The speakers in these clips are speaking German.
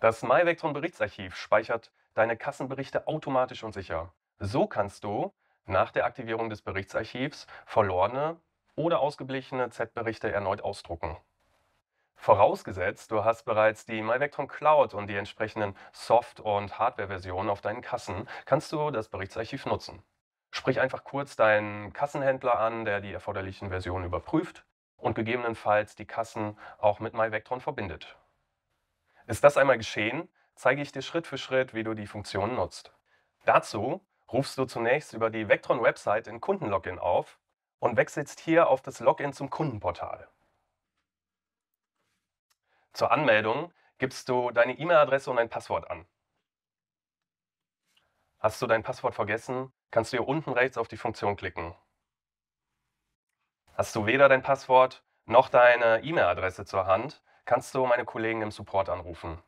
Das MyVectron Berichtsarchiv speichert deine Kassenberichte automatisch und sicher. So kannst du nach der Aktivierung des Berichtsarchivs verlorene oder ausgeblichene Z-Berichte erneut ausdrucken. Vorausgesetzt, du hast bereits die MyVectron Cloud und die entsprechenden Soft- und Hardware-Versionen auf deinen Kassen, kannst du das Berichtsarchiv nutzen. Sprich einfach kurz deinen Kassenhändler an, der die erforderlichen Versionen überprüft und gegebenenfalls die Kassen auch mit MyVectron verbindet. Ist das einmal geschehen, zeige ich dir Schritt für Schritt, wie du die Funktion nutzt. Dazu rufst du zunächst über die Vectron-Website in Kundenlogin auf und wechselst hier auf das Login zum Kundenportal. Zur Anmeldung gibst du deine E-Mail-Adresse und dein Passwort an. Hast du dein Passwort vergessen, kannst du hier unten rechts auf die Funktion klicken. Hast du weder dein Passwort noch deine E-Mail-Adresse zur Hand, kannst du meine Kollegen im Support anrufen.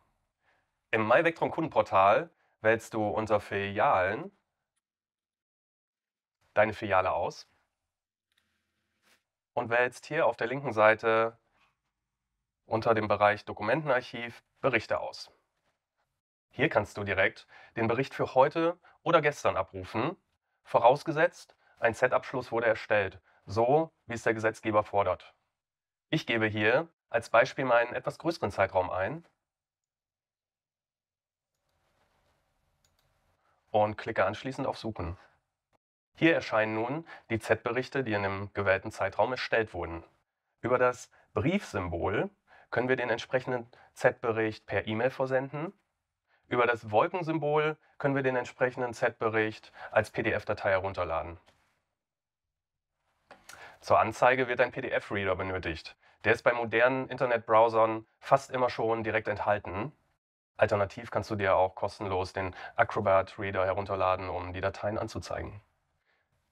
Im MyVectron Kundenportal wählst du unter Filialen deine Filiale aus und wählst hier auf der linken Seite unter dem Bereich Dokumentenarchiv Berichte aus. Hier kannst du direkt den Bericht für heute oder gestern abrufen, vorausgesetzt, ein Set-Abschluss wurde erstellt, so wie es der Gesetzgeber fordert. Ich gebe hier als Beispiel mal einen etwas größeren Zeitraum ein und klicke anschließend auf Suchen. Hier erscheinen nun die Z-Berichte, die in dem gewählten Zeitraum erstellt wurden. Über das Briefsymbol können wir den entsprechenden Z-Bericht per E-Mail versenden. Über das Wolkensymbol können wir den entsprechenden Z-Bericht als PDF-Datei herunterladen. Zur Anzeige wird ein PDF-Reader benötigt. Der ist bei modernen Internetbrowsern fast immer schon direkt enthalten. Alternativ kannst du dir auch kostenlos den Acrobat Reader herunterladen, um die Dateien anzuzeigen.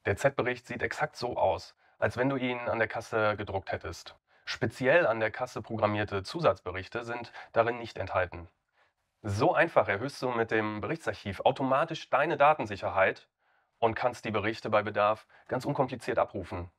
Der Z-Bericht sieht exakt so aus, als wenn du ihn an der Kasse gedruckt hättest. Speziell an der Kasse programmierte Zusatzberichte sind darin nicht enthalten. So einfach erhöhst du mit dem Berichtsarchiv automatisch deine Datensicherheit und kannst die Berichte bei Bedarf ganz unkompliziert abrufen.